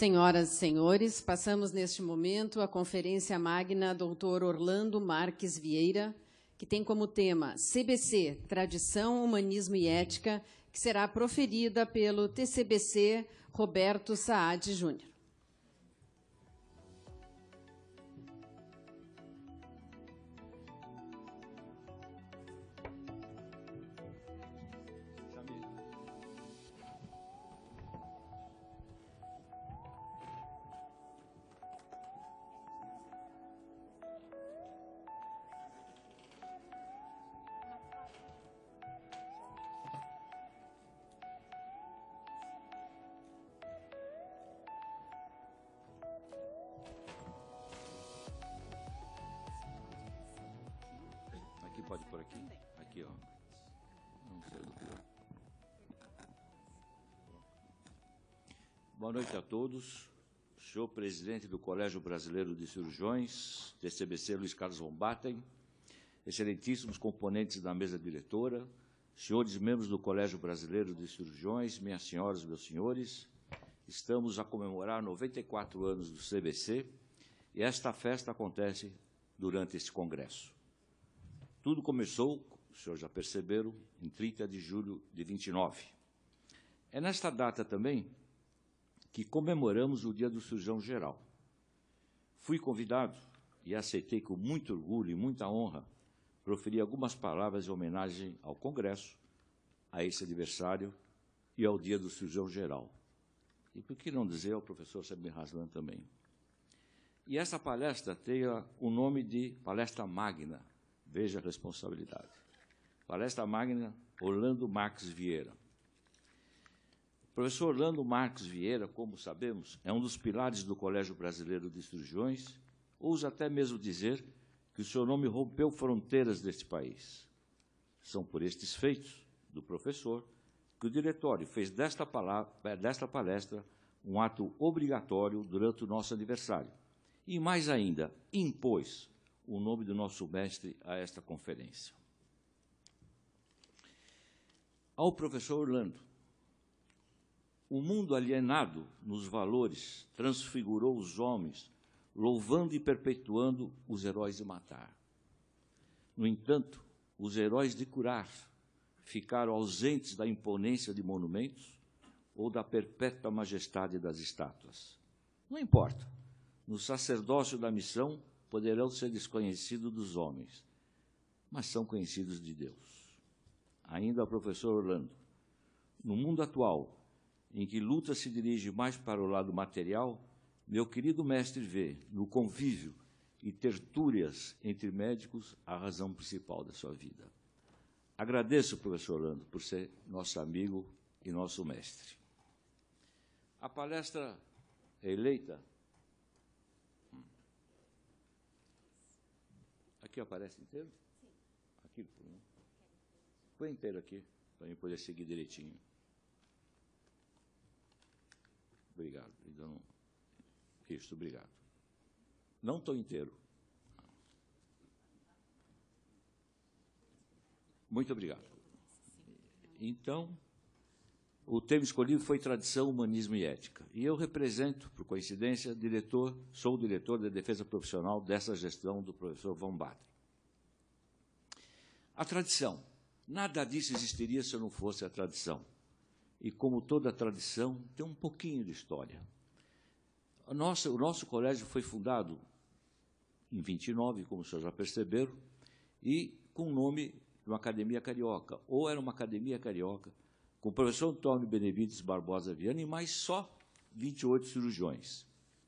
Senhoras e senhores, passamos neste momento a conferência magna Dr. Orlando Marques Vieira, que tem como tema CBC, Tradição, Humanismo e Ética, que será proferida pelo TCBC Roberto Saad Júnior. Boa noite a todos. senhor presidente do Colégio Brasileiro de Cirurgiões, TCBC Luiz Carlos Rombatem, excelentíssimos componentes da mesa diretora, senhores membros do Colégio Brasileiro de Cirurgiões, minhas senhoras, meus senhores, estamos a comemorar 94 anos do CBC e esta festa acontece durante este congresso. Tudo começou, os senhores já perceberam, em 30 de julho de 29. É nesta data também que comemoramos o Dia do Cirurgião Geral. Fui convidado e aceitei com muito orgulho e muita honra proferir algumas palavras em homenagem ao Congresso, a esse aniversário e ao Dia do Cirurgião Geral. E por que não dizer ao professor Sabir Haslan também. E essa palestra tem o nome de Palestra Magna, veja a responsabilidade. Palestra Magna Orlando Max Vieira professor Orlando Marcos Vieira, como sabemos, é um dos pilares do Colégio Brasileiro de Cirurgiões, ouso até mesmo dizer que o seu nome rompeu fronteiras deste país. São por estes feitos do professor que o diretório fez desta, palavra, eh, desta palestra um ato obrigatório durante o nosso aniversário e, mais ainda, impôs o nome do nosso mestre a esta conferência. Ao professor Orlando, o mundo alienado nos valores transfigurou os homens, louvando e perpetuando os heróis de matar. No entanto, os heróis de curar ficaram ausentes da imponência de monumentos ou da perpétua majestade das estátuas. Não importa. No sacerdócio da missão poderão ser desconhecidos dos homens, mas são conhecidos de Deus. Ainda professor Orlando. No mundo atual, em que luta se dirige mais para o lado material, meu querido mestre vê no convívio e tertúrias entre médicos a razão principal da sua vida. Agradeço, professor Orlando, por ser nosso amigo e nosso mestre. A palestra é eleita. Aqui aparece inteiro? Sim. Aqui, por Põe inteiro aqui, para eu poder seguir direitinho. obrigado. Ainda não. obrigado. Não estou inteiro. Muito obrigado. Então, o tema escolhido foi Tradição, Humanismo e Ética. E eu represento, por coincidência, diretor, sou o diretor da defesa profissional dessa gestão do professor Von Baden. A tradição. Nada disso existiria se eu não fosse a tradição e como toda tradição, tem um pouquinho de história. o nosso colégio foi fundado em 29, como vocês já perceberam, e com o nome de uma academia carioca, ou era uma academia carioca, com o professor Antônio Benevides Barbosa Viana e mais só 28 cirurgiões,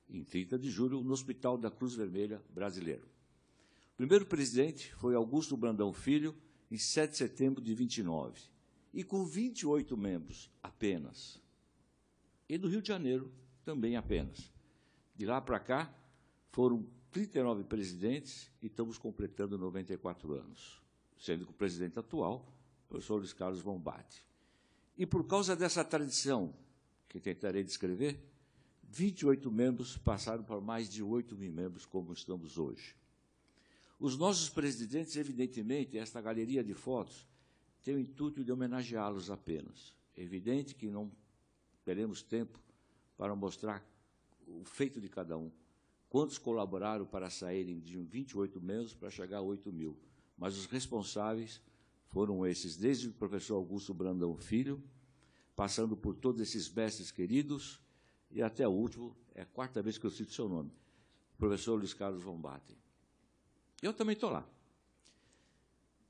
em 30 de julho, no Hospital da Cruz Vermelha Brasileiro. O primeiro presidente foi Augusto Brandão Filho, em 7 de setembro de 29 e com 28 membros apenas. E do Rio de Janeiro também apenas. De lá para cá foram 39 presidentes e estamos completando 94 anos, sendo que o presidente atual, o professor Luiz Carlos Bombate. E por causa dessa tradição, que tentarei descrever, 28 membros passaram para mais de 8 mil membros, como estamos hoje. Os nossos presidentes, evidentemente, esta galeria de fotos, tem o intuito de homenageá-los apenas. É evidente que não teremos tempo para mostrar o feito de cada um. Quantos colaboraram para saírem de 28 menos para chegar a 8 mil? Mas os responsáveis foram esses, desde o professor Augusto Brandão Filho, passando por todos esses mestres queridos, e até o último, é a quarta vez que eu cito seu nome, o professor Luiz Carlos Vombaten. Eu também estou lá.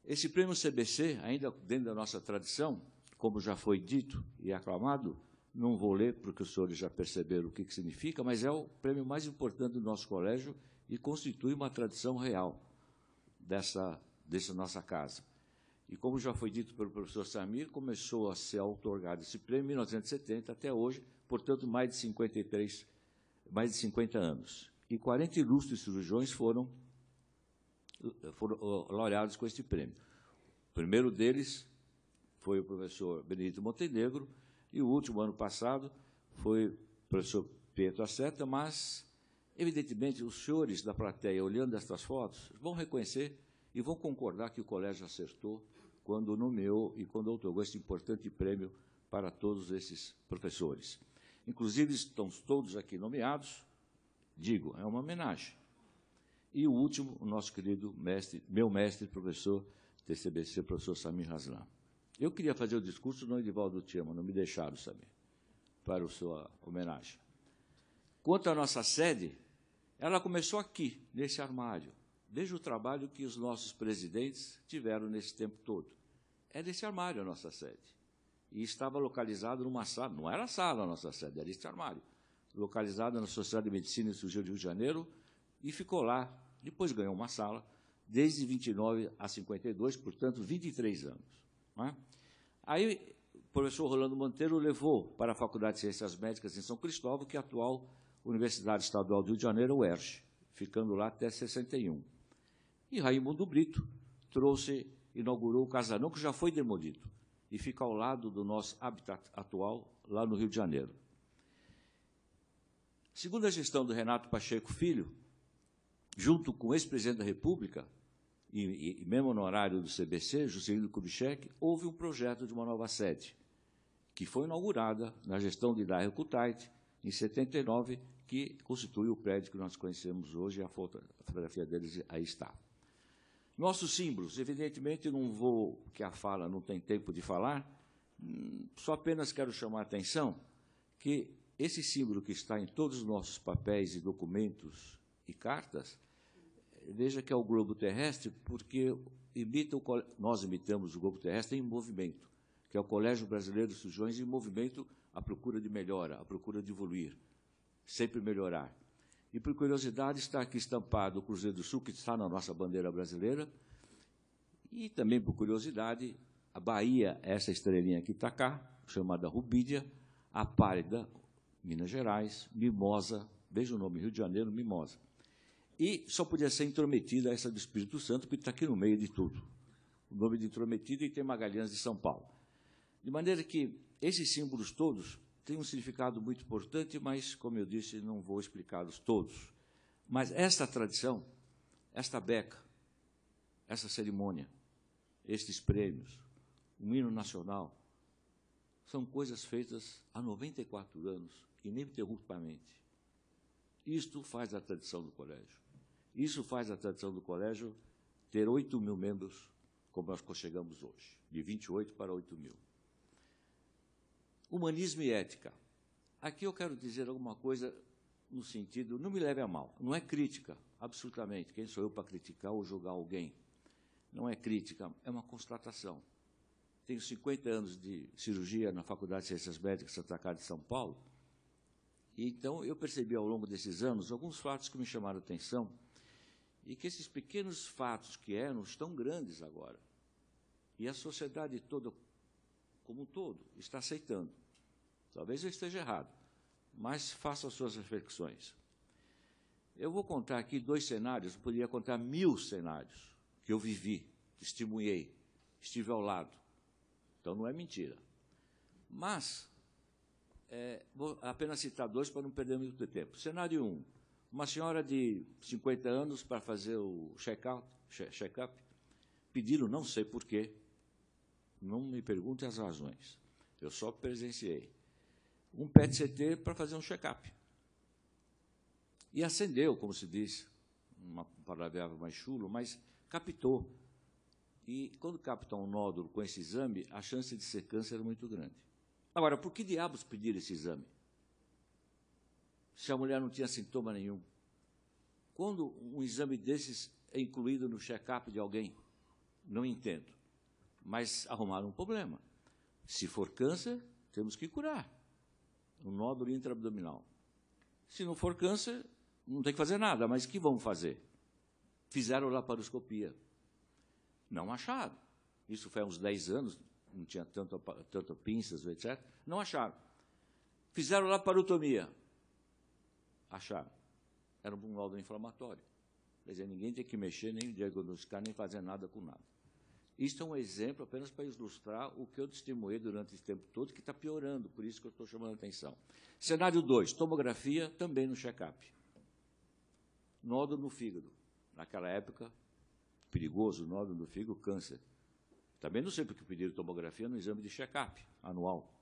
Esse prêmio CBC, ainda dentro da nossa tradição, como já foi dito e aclamado, não vou ler porque os senhores já perceberam o que, que significa, mas é o prêmio mais importante do nosso colégio e constitui uma tradição real dessa, dessa nossa casa. E como já foi dito pelo professor Samir, começou a ser outorgado esse prêmio em 1970 até hoje, portanto, mais de 53, mais de 50 anos. E 40 ilustres cirurgiões foram foram eh, eh, laureados com este prêmio. O primeiro deles foi o professor Benedito Montenegro, e o último, ano passado, foi o professor Pietro Aceta, mas, evidentemente, os senhores da plateia, olhando estas fotos, vão reconhecer e vão concordar que o colégio acertou quando nomeou e quando outorgou este importante prêmio para todos esses professores. Inclusive, estão todos aqui nomeados, digo, é uma homenagem. E o último, o nosso querido mestre, meu mestre, professor TCBC, professor Samir Haslam. Eu queria fazer o discurso do Edivaldo mas não me deixaram, Samir, para a sua homenagem. Quanto à nossa sede, ela começou aqui, nesse armário, desde o trabalho que os nossos presidentes tiveram nesse tempo todo. Era é esse armário a nossa sede. E estava localizado numa sala, não era sala a nossa sede, era esse armário. Localizada na Sociedade de Medicina e Surgiu de Rio de Janeiro, e ficou lá depois ganhou uma sala, desde 29 a 52, portanto, 23 anos. É? Aí, o professor Rolando Monteiro levou para a Faculdade de Ciências Médicas em São Cristóvão, que é a atual Universidade Estadual do Rio de Janeiro, UERJ, ficando lá até 61. E Raimundo Brito trouxe, inaugurou o casarão, que já foi demolido, e fica ao lado do nosso habitat atual, lá no Rio de Janeiro. Segundo a gestão do Renato Pacheco Filho, junto com o ex-presidente da República, e, e, mesmo no horário do CBC, Juscelino Kubitschek, houve um projeto de uma nova sede, que foi inaugurada na gestão de Dario Kutait, em 79, que constitui o prédio que nós conhecemos hoje, a, foto, a fotografia deles aí está. Nossos símbolos, evidentemente não vou, que a fala não tem tempo de falar, hum, só apenas quero chamar a atenção que esse símbolo que está em todos os nossos papéis e documentos e cartas, veja que é o globo terrestre, porque imita o, nós imitamos o globo terrestre em movimento, que é o Colégio Brasileiro de Sujões em movimento à procura de melhora, à procura de evoluir, sempre melhorar. E, por curiosidade, está aqui estampado o Cruzeiro do Sul, que está na nossa bandeira brasileira, e também, por curiosidade, a Bahia, essa estrelinha que está cá, chamada Rubídia, a Pálida, Minas Gerais, Mimosa, veja o nome, Rio de Janeiro, Mimosa. E só podia ser intrometida essa do Espírito Santo, porque está aqui no meio de tudo. O nome de intrometida e tem Magalhães de São Paulo. De maneira que esses símbolos todos têm um significado muito importante, mas, como eu disse, não vou explicá-los todos. Mas esta tradição, esta beca, essa cerimônia, estes prêmios, o hino nacional, são coisas feitas há 94 anos, ininterruptamente. Isto faz a tradição do colégio. Isso faz a tradição do colégio ter 8 mil membros, como nós chegamos hoje, de 28 para 8 mil. Humanismo e ética. Aqui eu quero dizer alguma coisa no sentido, não me leve a mal, não é crítica, absolutamente. Quem sou eu para criticar ou julgar alguém? Não é crítica, é uma constatação. Tenho 50 anos de cirurgia na Faculdade de Ciências Médicas Santa Casa de São Paulo, e então eu percebi ao longo desses anos alguns fatos que me chamaram a atenção e que esses pequenos fatos que eram estão grandes agora. E a sociedade toda, como um todo, está aceitando. Talvez eu esteja errado, mas faça suas reflexões. Eu vou contar aqui dois cenários, eu poderia contar mil cenários que eu vivi, testemunhei, estive ao lado. Então não é mentira. Mas, é, vou apenas citar dois para não perder muito tempo. Cenário 1. Um, uma senhora de 50 anos para fazer o check-up, check pediram, não sei porquê, não me perguntem as razões, eu só presenciei, um PET-CT para fazer um check-up. E acendeu, como se diz, uma palavra mais chulo, mas captou. E quando capta um nódulo com esse exame, a chance de ser câncer é muito grande. Agora, por que diabos pedir esse exame? se a mulher não tinha sintoma nenhum. Quando um exame desses é incluído no check-up de alguém, não entendo. Mas arrumaram um problema. Se for câncer, temos que curar. Um nódulo intraabdominal. Se não for câncer, não tem que fazer nada, mas o que vão fazer? Fizeram laparoscopia. Não acharam. Isso foi há uns 10 anos, não tinha tanto, tanto pinças, etc. Não acharam. Fizeram laparotomia acharam. Era um laudo inflamatório. Quer dizer, ninguém tinha que mexer, nem diagnosticar, nem fazer nada com nada. Isso é um exemplo apenas para ilustrar o que eu testemunhei durante esse tempo todo, que está piorando, por isso que eu estou chamando a atenção. Cenário 2, tomografia também no check-up. Nódulo no fígado. Naquela época, perigoso, nódulo no fígado, câncer. Também não sei porque pediram tomografia no exame de check-up anual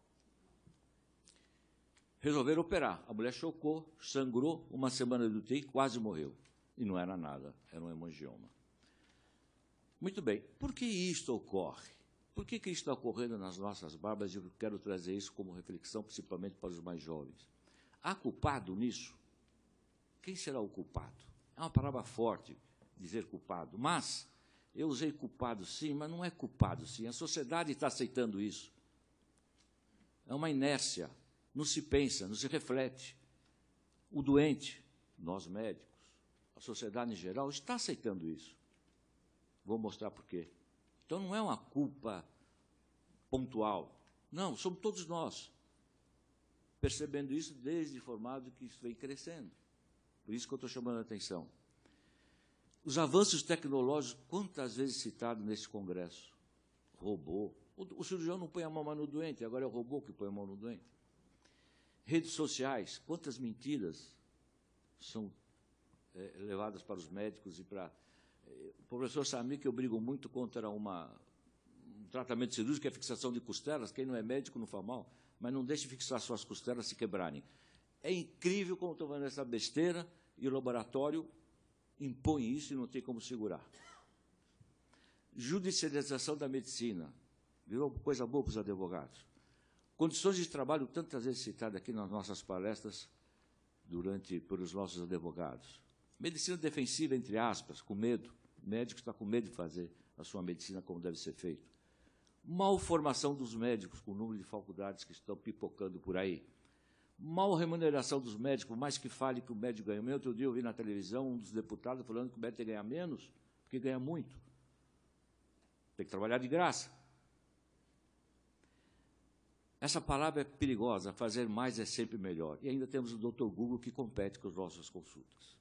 resolveram operar. A mulher chocou, sangrou, uma semana de UTI, quase morreu. E não era nada, era um hemangioma. Muito bem, por que isto ocorre? Por que, que está ocorrendo nas nossas barbas? E eu quero trazer isso como reflexão, principalmente para os mais jovens. Há culpado nisso? Quem será o culpado? É uma palavra forte dizer culpado, mas eu usei culpado sim, mas não é culpado sim. A sociedade está aceitando isso. É uma inércia, não se pensa, não se reflete. O doente, nós médicos, a sociedade em geral está aceitando isso. Vou mostrar por quê. Então não é uma culpa pontual. Não, somos todos nós. Percebendo isso desde formado que isso vem crescendo. Por isso que eu estou chamando a atenção. Os avanços tecnológicos, quantas vezes citados nesse congresso? Robô. O, o cirurgião não põe a mão mais no doente, agora é o robô que põe a mão no doente. Redes sociais, quantas mentiras são é, levadas para os médicos e para... É, o professor Samir, que eu brigo muito contra uma, um tratamento cirúrgico, que é fixação de costelas, quem não é médico não faz mal, mas não deixe fixar suas costelas se quebrarem. É incrível como estão fazendo essa besteira e o laboratório impõe isso e não tem como segurar. Judicialização da medicina. Virou coisa boa para os advogados. Condições de trabalho tantas vezes citadas aqui nas nossas palestras durante pelos nossos advogados. Medicina defensiva, entre aspas, com medo. O médico está com medo de fazer a sua medicina como deve ser feito. Malformação dos médicos, com o número de faculdades que estão pipocando por aí. Mal remuneração dos médicos, mais que fale que o médico ganha menos. Outro dia eu vi na televisão um dos deputados falando que o médico tem que ganhar menos, porque ganha muito. Tem que trabalhar de graça. Essa palavra é perigosa, fazer mais é sempre melhor. E ainda temos o Dr. Google que compete com as nossas consultas.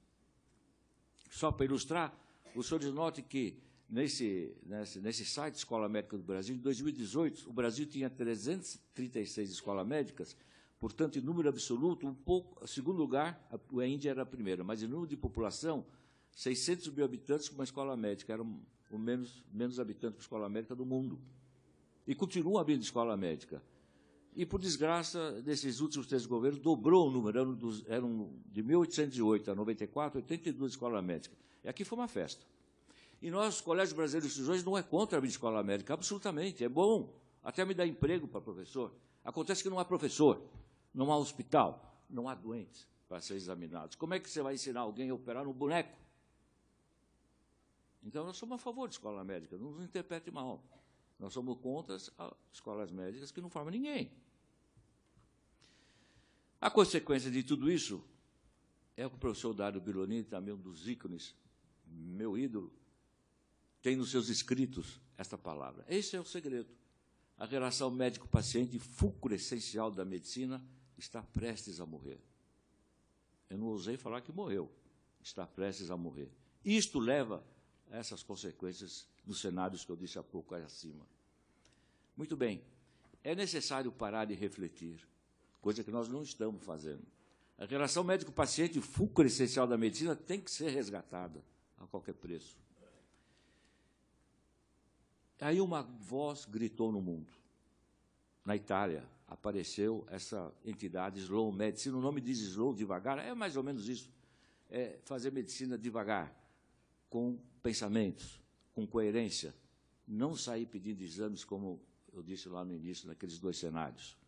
Só para ilustrar, o senhor desnote que nesse, nesse, nesse site Escola Médica do Brasil, em 2018, o Brasil tinha 336 escolas médicas, portanto, em número absoluto, um pouco, segundo lugar, a, a Índia era a primeira, mas em número de população, 600 mil habitantes com uma escola médica, era o menos, menos habitante a escola médica do mundo. E continua abrindo escola médica. E, por desgraça, nesses últimos três governos, dobrou o número. Eram, dos, eram de 1808 a 94, 82 escolas médicas. E aqui foi uma festa. E nós, Colégio Brasileiro de Cirurgiões, não é contra a escola médica, absolutamente, é bom. Até me dá emprego para professor. Acontece que não há professor, não há hospital, não há doentes para ser examinados. Como é que você vai ensinar alguém a operar no boneco? Então, nós somos a favor de escola médica, não nos interprete mal. Nós somos contra as escolas médicas que não formam ninguém. A consequência de tudo isso é o que o professor Dário Biloni, também um dos ícones, meu ídolo, tem nos seus escritos esta palavra. Esse é o segredo. A relação médico-paciente, fulcro essencial da medicina, está prestes a morrer. Eu não ousei falar que morreu, está prestes a morrer. Isto leva a essas consequências dos cenários que eu disse há pouco acima. Muito bem, é necessário parar de refletir coisa que nós não estamos fazendo. A relação médico-paciente, o fulcro essencial da medicina, tem que ser resgatada a qualquer preço. Aí uma voz gritou no mundo. Na Itália apareceu essa entidade Slow Medicine. O nome diz Slow devagar, é mais ou menos isso. É fazer medicina devagar, com pensamentos, com coerência. Não sair pedindo exames, como eu disse lá no início, naqueles dois cenários.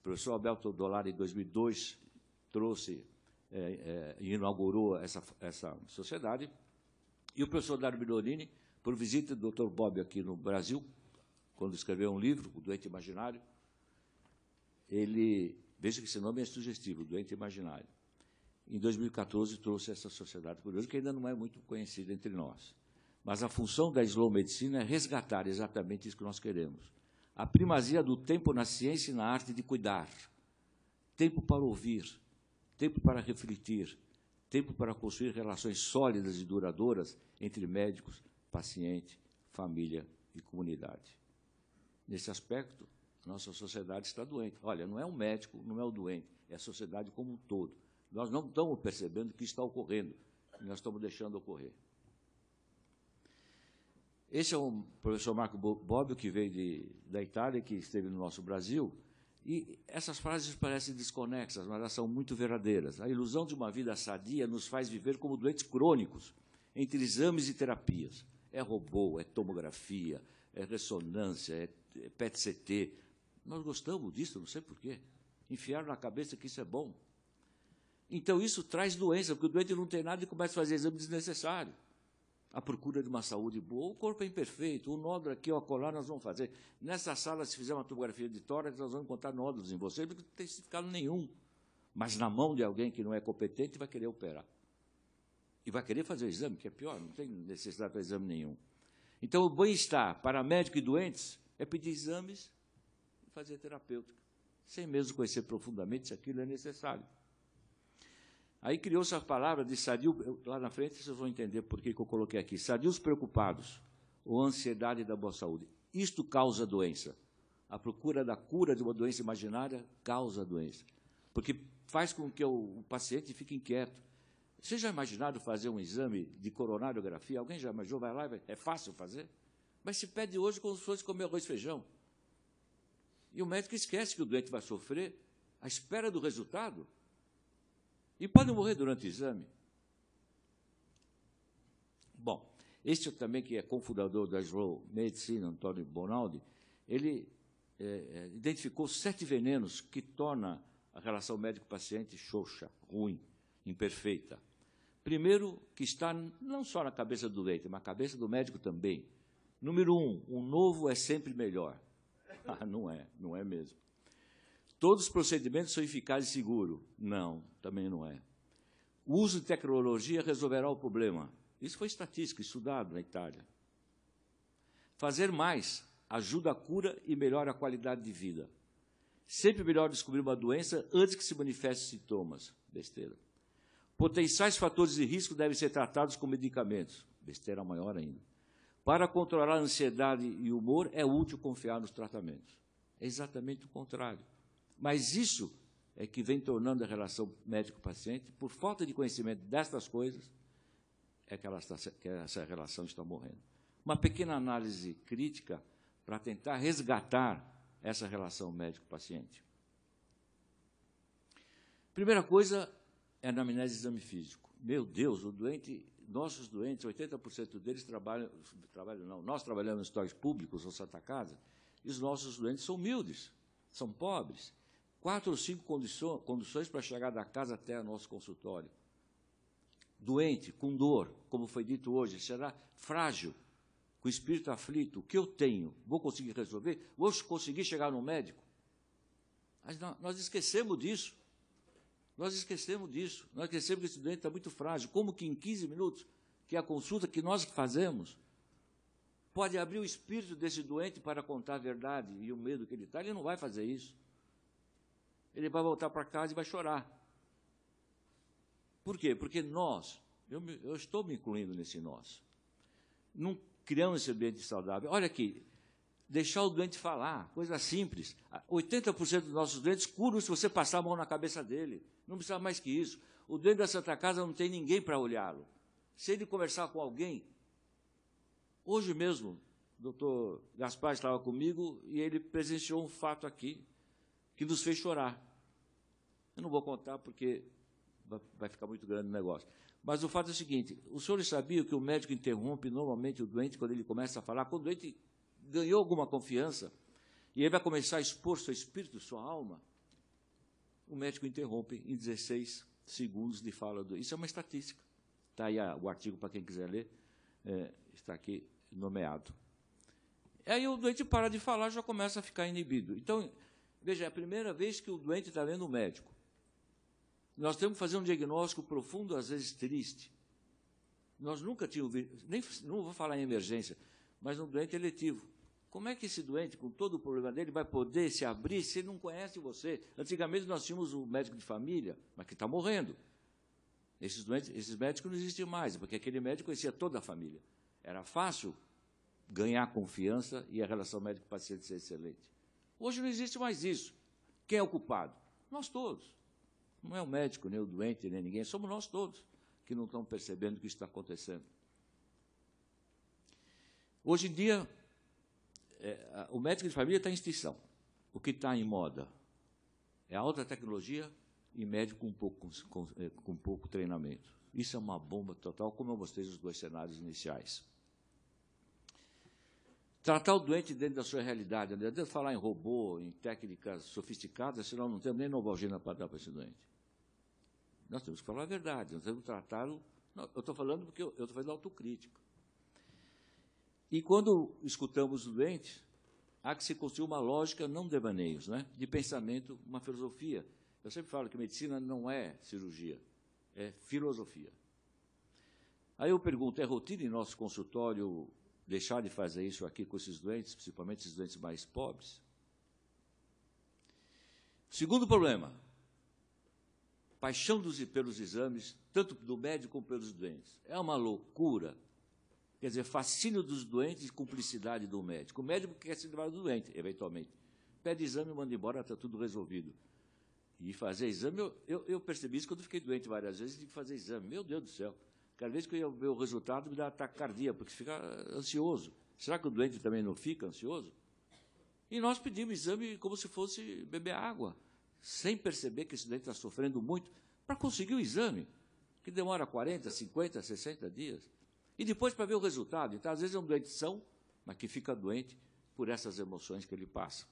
O professor Alberto Dolar, em 2002, trouxe e é, é, inaugurou essa, essa sociedade. E o professor Dário Bidolini, por visita do Dr. Bob aqui no Brasil, quando escreveu um livro, O Doente Imaginário, ele, veja que esse nome é sugestivo, Doente Imaginário. Em 2014 trouxe essa sociedade curiosa, que ainda não é muito conhecida entre nós. Mas a função da slow medicina é resgatar exatamente isso que nós queremos a primazia do tempo na ciência e na arte de cuidar. Tempo para ouvir, tempo para refletir, tempo para construir relações sólidas e duradouras entre médicos, paciente, família e comunidade. Nesse aspecto, nossa sociedade está doente. Olha, não é o médico, não é o doente, é a sociedade como um todo. Nós não estamos percebendo o que está ocorrendo, nós estamos deixando ocorrer. Esse é um professor Marco Bobbio, que veio de, da Itália, que esteve no nosso Brasil, e essas frases parecem desconexas, mas elas são muito verdadeiras. A ilusão de uma vida sadia nos faz viver como doentes crônicos, entre exames e terapias. É robô, é tomografia, é ressonância, é, é PET-CT. Nós gostamos disso, não sei porquê. Enfiaram na cabeça que isso é bom. Então, isso traz doença, porque o doente não tem nada e começa a fazer exame desnecessário à procura de uma saúde boa. O corpo é imperfeito, o nódulo aqui ou acolá nós vamos fazer. Nessa sala, se fizer uma tomografia de tórax, nós vamos encontrar nódulos em você, porque não tem significado nenhum. Mas na mão de alguém que não é competente, vai querer operar. E vai querer fazer o exame, que é pior, não tem necessidade para exame nenhum. Então, o bem-estar para médico e doentes é pedir exames e fazer terapêutica, sem mesmo conhecer profundamente se aquilo é necessário. Aí criou-se a palavra de sadio, lá na frente vocês vão entender por que, eu coloquei aqui, sadios preocupados, ou ansiedade da boa saúde. Isto causa doença. A procura da cura de uma doença imaginária causa doença. Porque faz com que o, o paciente fique inquieto. Vocês já imaginaram fazer um exame de coronariografia? Alguém já imaginou? Vai lá, é fácil fazer? Mas se pede hoje como se fosse comer arroz e feijão. E o médico esquece que o doente vai sofrer à espera do resultado. E pode morrer durante o exame? Bom, este também que é cofundador da Slow Medicine, Antônio Bonaldi, ele é, é, identificou sete venenos que torna a relação médico-paciente xoxa, ruim, imperfeita. Primeiro, que está não só na cabeça do leite, mas na cabeça do médico também. Número um, o novo é sempre melhor. Ah, não é, não é mesmo. Todos os procedimentos são eficazes e seguros. Não, também não é. O uso de tecnologia resolverá o problema. Isso foi estatístico, estudado na Itália. Fazer mais ajuda a cura e melhora a qualidade de vida. Sempre melhor descobrir uma doença antes que se manifestem sintomas. Besteira. Potenciais fatores de risco devem ser tratados com medicamentos. Besteira maior ainda. Para controlar a ansiedade e o humor, é útil confiar nos tratamentos. É exatamente o contrário. Mas isso é que vem tornando a relação médico-paciente, por falta de conhecimento destas coisas, é que, está, que essa relação está morrendo. Uma pequena análise crítica para tentar resgatar essa relação médico-paciente. Primeira coisa é a anamnese exame físico. Meu Deus, o doente, nossos doentes, 80% deles trabalham, trabalham não, nós trabalhamos em hospitais públicos ou Santa Casa, e os nossos doentes são humildes, são pobres quatro ou cinco condições para chegar da casa até o nosso consultório. Doente, com dor, como foi dito hoje, será frágil, com espírito aflito. O que eu tenho? Vou conseguir resolver? Vou conseguir chegar no médico? Mas não, nós esquecemos disso. Nós esquecemos disso. Nós esquecemos que esse doente está muito frágil. Como que em 15 minutos, que é a consulta que nós fazemos, pode abrir o espírito desse doente para contar a verdade e o medo que ele está? Ele não vai fazer isso. Ele vai voltar para casa e vai chorar. Por quê? Porque nós, eu, eu estou me incluindo nesse nós, não criamos esse ambiente saudável. Olha aqui, deixar o doente falar, coisa simples. 80% dos nossos doentes curam se você passar a mão na cabeça dele. Não precisa mais que isso. O doente da Santa Casa não tem ninguém para olhá-lo. Se ele conversar com alguém, hoje mesmo, o doutor Gaspar estava comigo e ele presenciou um fato aqui, que nos fez chorar. Eu não vou contar porque vai ficar muito grande o negócio. Mas o fato é o seguinte: os senhores sabiam que o médico interrompe normalmente o doente quando ele começa a falar, quando o doente ganhou alguma confiança e ele vai começar a expor seu espírito, sua alma, o médico interrompe em 16 segundos de fala do. Isso é uma estatística. Está aí o artigo para quem quiser ler, é, está aqui nomeado. Aí o doente para de falar já começa a ficar inibido. Então, Veja, é a primeira vez que o doente está vendo o um médico. Nós temos que fazer um diagnóstico profundo, às vezes triste. Nós nunca tínhamos visto, nem, não vou falar em emergência, mas um doente eletivo. Como é que esse doente, com todo o problema dele, vai poder se abrir se ele não conhece você? Antigamente nós tínhamos um médico de família, mas que está morrendo. Esses, doentes, esses médicos não existem mais, porque aquele médico conhecia toda a família. Era fácil ganhar confiança e a relação médico-paciente ser excelente. Hoje não existe mais isso. Quem é o culpado? Nós todos. Não é o médico, nem o doente, nem ninguém. Somos nós todos que não estão percebendo o que está acontecendo. Hoje em dia, é, o médico de família está em extinção. O que está em moda é a alta tecnologia e médico com pouco, com, é, com pouco treinamento. Isso é uma bomba total, como eu mostrei nos dois cenários iniciais tratar o doente dentro da sua realidade. Não adianta falar em robô, em técnicas sofisticadas, senão não temos nem novalgina para dar para esse doente. Nós temos que falar a verdade, nós temos que tratar o. Não, eu estou falando porque eu estou fazendo autocrítica. E quando escutamos o doente, há que se construir uma lógica, não de devaneios, né? de pensamento, uma filosofia. Eu sempre falo que medicina não é cirurgia, é filosofia. Aí eu pergunto, é rotina em nosso consultório deixar de fazer isso aqui com esses doentes, principalmente esses doentes mais pobres. Segundo problema, paixão dos, pelos exames, tanto do médico como pelos doentes. É uma loucura. Quer dizer, fascínio dos doentes e cumplicidade do médico. O médico quer se livrar do doente, eventualmente. Pede exame, manda embora, está tudo resolvido. E fazer exame, eu, eu, eu percebi isso quando fiquei doente várias vezes, tive que fazer exame. Meu Deus do céu. Cada vez que eu ia ver o resultado, me dá taquicardia porque fica ansioso. Será que o doente também não fica ansioso? E nós pedimos exame como se fosse beber água, sem perceber que esse doente está sofrendo muito, para conseguir o exame, que demora 40, 50, 60 dias. E depois para ver o resultado. Então, às vezes é um doente são, mas que fica doente por essas emoções que ele passa.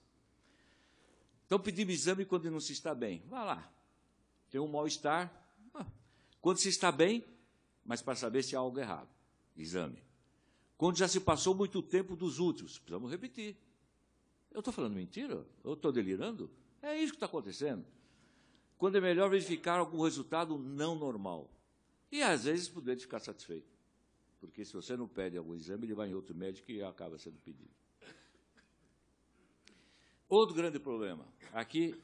Então, pedimos exame quando não se está bem. Vá lá. Tem um mal-estar. Ah, quando se está bem, mas para saber se há algo errado. Exame. Quando já se passou muito tempo dos últimos, precisamos repetir. Eu estou falando mentira? Eu estou delirando? É isso que está acontecendo. Quando é melhor verificar algum resultado não normal. E às vezes poder ficar satisfeito. Porque se você não pede algum exame, ele vai em outro médico e acaba sendo pedido. Outro grande problema. Aqui,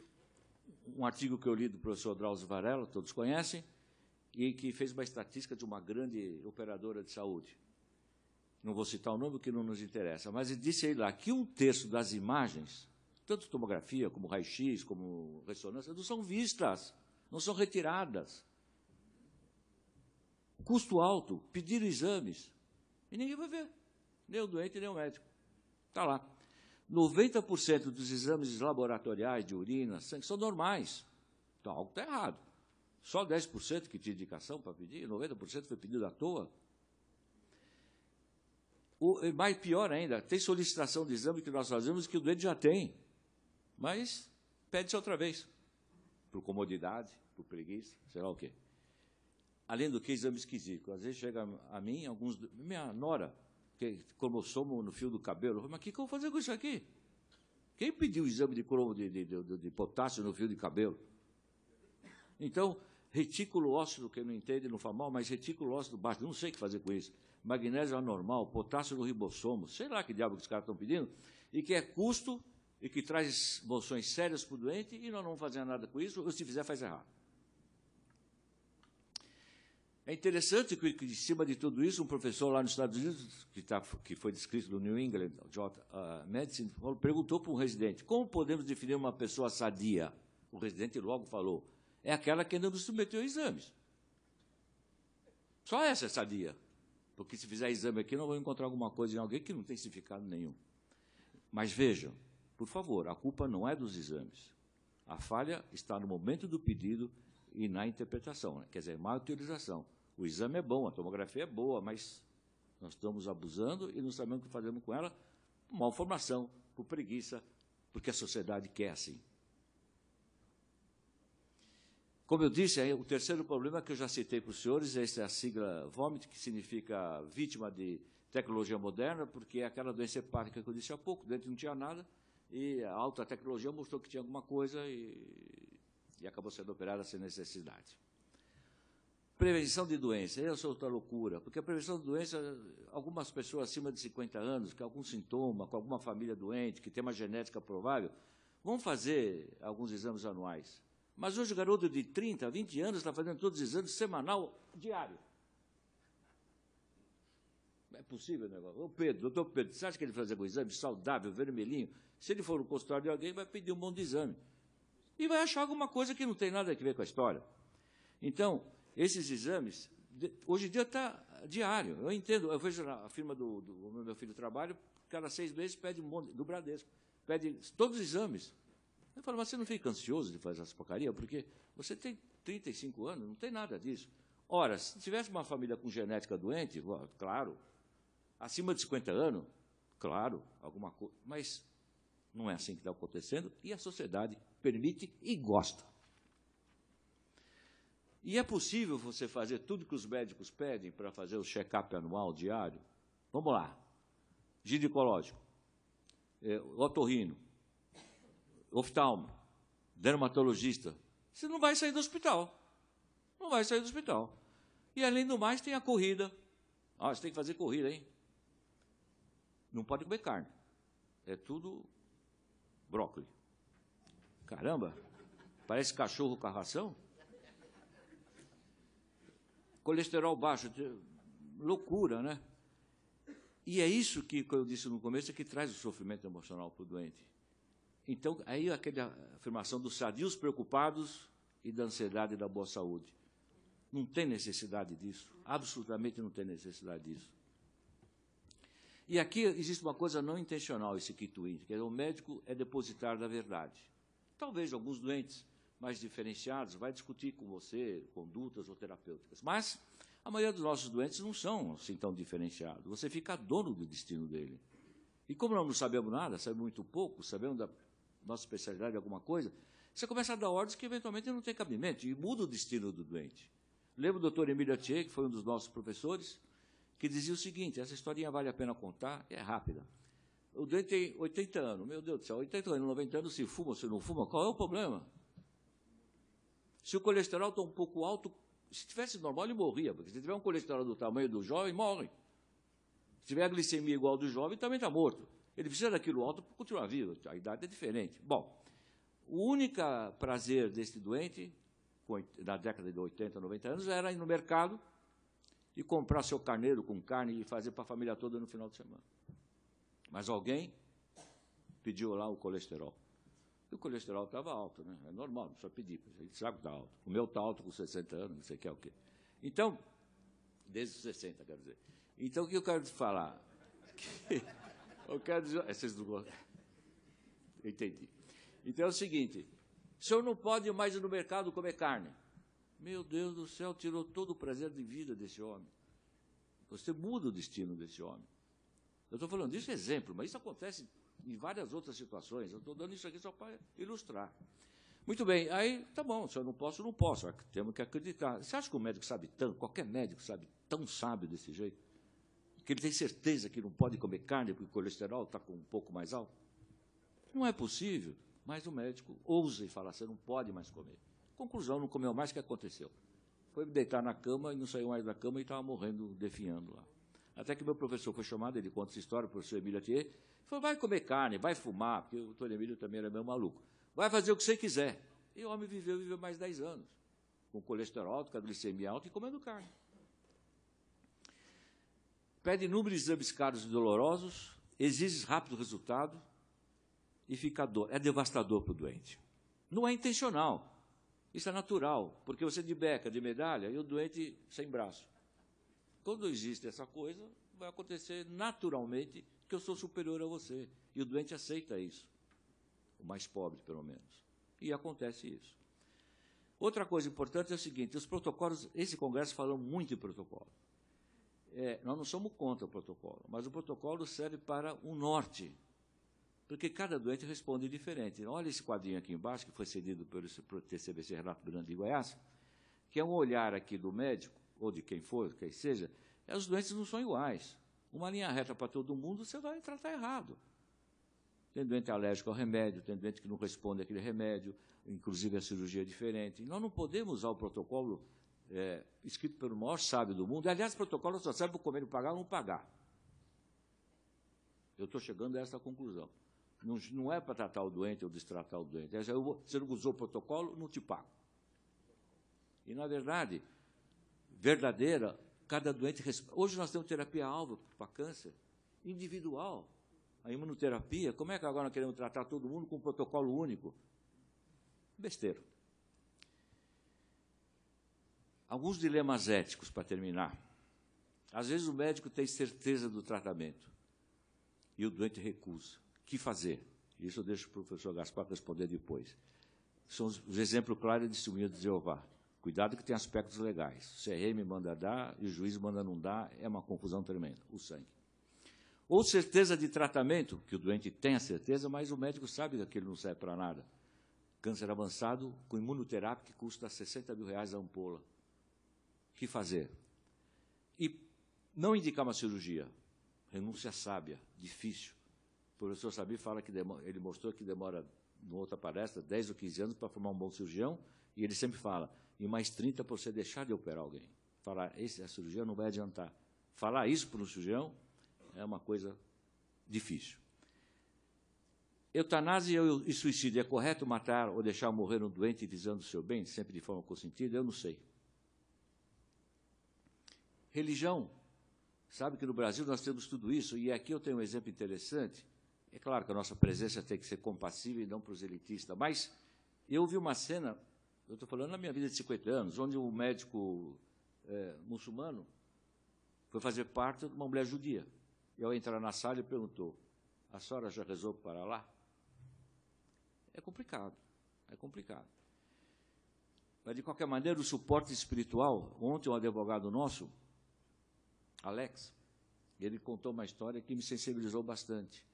um artigo que eu li do professor Drauzio Varela, todos conhecem, e que fez uma estatística de uma grande operadora de saúde. Não vou citar o nome porque não nos interessa, mas ele disse aí lá que um terço das imagens, tanto tomografia como raio-x, como ressonância, não são vistas, não são retiradas. Custo alto, pediram exames, e ninguém vai ver, nem o doente, nem o médico. Está lá. 90% dos exames laboratoriais de urina, sangue, são normais. Então, algo está errado. Só 10% que tinha indicação para pedir, 90% foi pedido à toa. O, mais pior ainda, tem solicitação de exame que nós fazemos que o doente já tem, mas pede-se outra vez, por comodidade, por preguiça, sei lá o quê. Além do que, exame esquisito. Às vezes chega a mim, alguns. Minha nora, que cromossomo no fio do cabelo, mas o que, que eu vou fazer com isso aqui? Quem pediu o exame de, cromo, de, de, de, de potássio no fio de cabelo? Então, retículo ósseo que não entende fala mal, mas retículo ósseo baixo, não sei o que fazer com isso. Magnésio anormal, potássio no ribossomo, sei lá que diabo que os caras estão pedindo, e que é custo e que traz emoções sérias para o doente e nós não vamos fazer nada com isso, ou se fizer, faz errado. É interessante que, que, em cima de tudo isso, um professor lá nos Estados Unidos, que, tá, que foi descrito no New England uh, Medicine, perguntou para um residente, como podemos definir uma pessoa sadia? O residente logo falou, é aquela que ainda não submeteu a exames. Só essa é sadia. Porque se fizer exame aqui, não vou encontrar alguma coisa em alguém que não tem significado nenhum. Mas vejam, por favor, a culpa não é dos exames. A falha está no momento do pedido e na interpretação, né? quer dizer, má utilização. O exame é bom, a tomografia é boa, mas nós estamos abusando e não sabemos o que fazemos com ela. Mal formação, por preguiça, porque a sociedade quer assim. Como eu disse, é o terceiro problema que eu já citei para os senhores, essa é a sigla Vómito, que significa vítima de tecnologia moderna, porque é aquela doença hepática que eu disse há pouco, dentro não tinha nada, e a alta tecnologia mostrou que tinha alguma coisa e, e acabou sendo operada sem necessidade. Prevenção de doença, essa é outra loucura, porque a prevenção de doença, algumas pessoas acima de 50 anos, com algum sintoma, com alguma família doente, que tem uma genética provável, vão fazer alguns exames anuais. Mas hoje o garoto de 30, 20 anos está fazendo todos os exames semanal, diário. É possível o negócio. O Pedro, doutor Pedro, você acha que ele vai fazer um exame saudável, vermelhinho? Se ele for no consultório de alguém, vai pedir um monte de exame. E vai achar alguma coisa que não tem nada a ver com a história. Então, esses exames, hoje em dia está diário. Eu entendo, eu vejo a firma do, do meu filho trabalho, cada seis meses pede um monte, do Bradesco, pede todos os exames. Eu falo, mas você não fica ansioso de fazer essa porcaria? Porque você tem 35 anos, não tem nada disso. Ora, se tivesse uma família com genética doente, claro. Acima de 50 anos, claro, alguma coisa. Mas não é assim que está acontecendo e a sociedade permite e gosta. E é possível você fazer tudo que os médicos pedem para fazer o check-up anual diário? Vamos lá. Ginecológico, é, otorrino, oftalmo, dermatologista, você não vai sair do hospital. Não vai sair do hospital. E além do mais, tem a corrida. Ah, você tem que fazer corrida, hein? Não pode comer carne. É tudo brócolis. Caramba, parece cachorro com ração. Colesterol baixo, loucura, né? E é isso que, como eu disse no começo, é que traz o sofrimento emocional para o doente. Então, aí aquela afirmação dos sadios preocupados e da ansiedade e da boa saúde. Não tem necessidade disso, absolutamente não tem necessidade disso. E aqui existe uma coisa não intencional, esse quituim, que é o médico é depositar da verdade. Talvez alguns doentes mais diferenciados vai discutir com você condutas ou terapêuticas, mas a maioria dos nossos doentes não são assim tão diferenciados. Você fica dono do destino dele. E como nós não sabemos nada, sabemos muito pouco, sabemos da nossa especialidade alguma coisa, você começa a dar ordens que eventualmente não tem cabimento e muda o destino do doente. Lembro o doutor Emílio Attier, que foi um dos nossos professores, que dizia o seguinte, essa historinha vale a pena contar, é rápida. O doente tem 80 anos, meu Deus do céu, 80 anos, 90 anos, se fuma ou se não fuma, qual é o problema? Se o colesterol está um pouco alto, se tivesse normal, ele morria, porque se tiver um colesterol do tamanho do jovem, morre. Se tiver a glicemia igual ao do jovem, também está morto. Ele precisa daquilo alto para continuar vivo, a idade é diferente. Bom, o único prazer deste doente, da década de 80, 90 anos, era ir no mercado e comprar seu carneiro com carne e fazer para a família toda no final de semana. Mas alguém pediu lá o colesterol. E o colesterol estava alto, né? É normal, não precisa pedir, a gente sabe que está alto. O meu está alto com 60 anos, não sei o que é o quê. Então, desde os 60, quero dizer. Então, o que eu quero te falar? Que eu quero dizer. É, vocês não gostam? Entendi. Então é o seguinte: o senhor não pode mais ir no mercado comer carne. Meu Deus do céu, tirou todo o prazer de vida desse homem. Você muda o destino desse homem. Eu estou falando disso exemplo, mas isso acontece em várias outras situações. Eu estou dando isso aqui só para ilustrar. Muito bem, aí tá bom, se eu não posso, não posso. Temos que acreditar. Você acha que o médico sabe tanto? Qualquer médico sabe tão sábio desse jeito? que ele tem certeza que não pode comer carne porque o colesterol está um pouco mais alto? Não é possível, mas o médico ousa e fala: você não pode mais comer. Conclusão: não comeu mais, o que aconteceu? Foi deitar na cama e não saiu mais da cama e estava morrendo, definhando lá. Até que meu professor foi chamado, ele conta essa história, o professor Emílio Atier, falou: vai comer carne, vai fumar, porque o Tony Emílio também era meio maluco. Vai fazer o que você quiser. E o homem viveu, viveu mais 10 anos, com colesterol alto, com a glicemia alta e comendo carne pede números exames caros e dolorosos, exige rápido resultado e fica dor. É devastador para o doente. Não é intencional. Isso é natural, porque você de beca, de medalha, e o doente sem braço. Quando existe essa coisa, vai acontecer naturalmente que eu sou superior a você. E o doente aceita isso. O mais pobre, pelo menos. E acontece isso. Outra coisa importante é o seguinte: os protocolos, esse congresso falou muito em protocolo é, nós não somos contra o protocolo, mas o protocolo serve para um norte, porque cada doente responde diferente. Olha esse quadrinho aqui embaixo, que foi cedido pelo TCBC Renato Grande de Goiás, que é um olhar aqui do médico, ou de quem for, quem seja, é, os doentes não são iguais. Uma linha reta para todo mundo, você vai tratar errado. Tem doente alérgico ao remédio, tem doente que não responde àquele remédio, inclusive a cirurgia é diferente. nós não podemos usar o protocolo é, escrito pelo maior sábio do mundo. Aliás, o protocolo só serve para o convênio pagar ou não pagar. Eu estou chegando a essa conclusão. Não, não, é para tratar o doente ou destratar o doente. Se é, você não usou o protocolo, não te pago. E, na verdade, verdadeira, cada doente... Hoje nós temos terapia-alvo para câncer, individual. A imunoterapia, como é que agora nós queremos tratar todo mundo com um protocolo único? Besteira. Alguns dilemas éticos para terminar. Às vezes o médico tem certeza do tratamento e o doente recusa. O que fazer? Isso eu deixo para o professor Gaspar responder depois. São os exemplos claros de testemunhos de Jeová. Cuidado que tem aspectos legais. O CRM manda dar e o juiz manda não dar, é uma confusão tremenda, o sangue. Ou certeza de tratamento, que o doente tem a certeza, mas o médico sabe que aquilo não serve para nada. Câncer avançado com imunoterapia que custa 60 mil reais a ampola que fazer. E não indicar uma cirurgia, renúncia sábia, difícil. O professor Sabi fala que demora, ele mostrou que demora, em outra palestra, 10 ou 15 anos para formar um bom cirurgião, e ele sempre fala, e mais 30 para você deixar de operar alguém. Falar, essa a cirurgia não vai adiantar. Falar isso para um cirurgião é uma coisa difícil. Eutanásia e suicídio, é correto matar ou deixar morrer um doente visando o seu bem, sempre de forma consentida? Eu não sei religião. Sabe que no Brasil nós temos tudo isso, e aqui eu tenho um exemplo interessante. É claro que a nossa presença tem que ser compassiva e não proselitista, mas eu vi uma cena, eu estou falando na minha vida de 50 anos, onde um médico é, muçulmano foi fazer parte de uma mulher judia. E ao entrar na sala, ele perguntou: A senhora já rezou para lá? É complicado, é complicado. Mas, de qualquer maneira, o suporte espiritual, ontem um advogado nosso Alex, ele contou uma história que me sensibilizou bastante.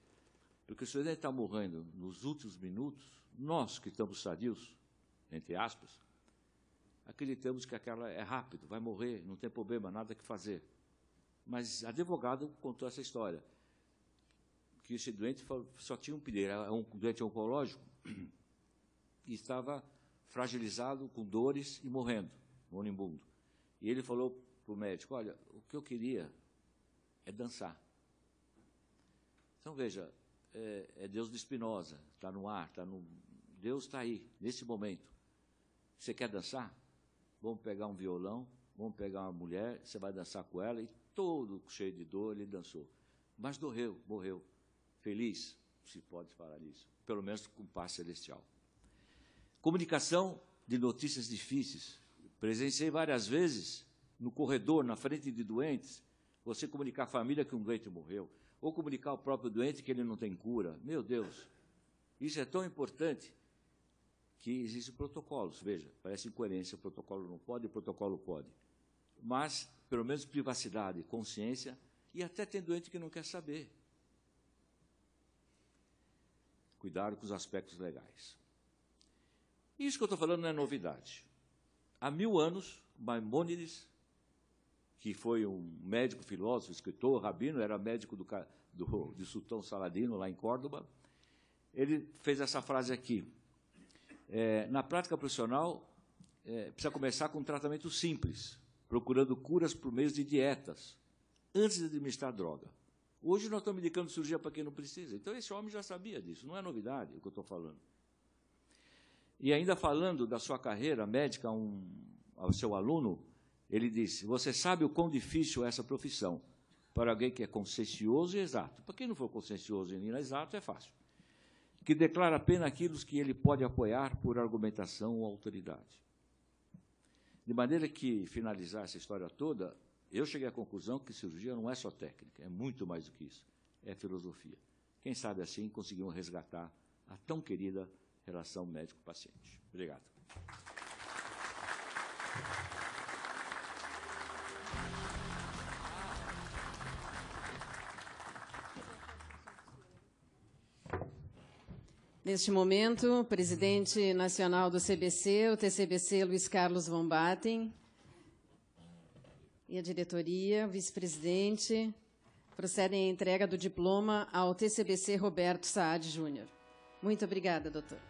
Porque se o senhor está morrendo nos últimos minutos, nós que estamos sadios, entre aspas, acreditamos que aquela é rápido, vai morrer, não tem problema, nada que fazer. Mas advogado contou essa história, que esse doente só tinha um pneu, era um doente oncológico, e estava fragilizado, com dores e morrendo, moribundo. E ele falou para o médico, olha, o que eu queria é dançar. Então, veja, é, é Deus de Espinosa, está no ar, está no... Deus está aí, nesse momento. Você quer dançar? Vamos pegar um violão, vamos pegar uma mulher, você vai dançar com ela, e todo cheio de dor ele dançou. Mas morreu, morreu. Feliz, se pode falar nisso, pelo menos com paz celestial. Comunicação de notícias difíceis. Presenciei várias vezes no corredor, na frente de doentes, você comunicar à família que um doente morreu, ou comunicar ao próprio doente que ele não tem cura. Meu Deus, isso é tão importante que existem protocolos. Veja, parece incoerência, protocolo não pode, protocolo pode. Mas, pelo menos, privacidade, consciência, e até tem doente que não quer saber. Cuidado com os aspectos legais. Isso que eu estou falando não é novidade. Há mil anos, Maimônides que foi um médico, filósofo, escritor, rabino, era médico do, do, de Sultão Saladino, lá em Córdoba, ele fez essa frase aqui. É, na prática profissional, é, precisa começar com um tratamento simples, procurando curas por meio de dietas, antes de administrar droga. Hoje nós estamos indicando cirurgia para quem não precisa. Então esse homem já sabia disso, não é novidade o que eu estou falando. E ainda falando da sua carreira médica, um, ao seu aluno, ele disse: Você sabe o quão difícil é essa profissão para alguém que é consciencioso e exato. Para quem não for consciencioso e nem exato, é fácil. Que declara apenas aquilo que ele pode apoiar por argumentação ou autoridade. De maneira que, finalizar essa história toda, eu cheguei à conclusão que cirurgia não é só técnica, é muito mais do que isso. É filosofia. Quem sabe assim conseguimos resgatar a tão querida relação médico-paciente. Obrigado. Neste momento, presidente nacional do CBC, o TCBC Luiz Carlos Von e a diretoria, vice-presidente, procedem à entrega do diploma ao TCBC Roberto Saad Júnior. Muito obrigada, doutor.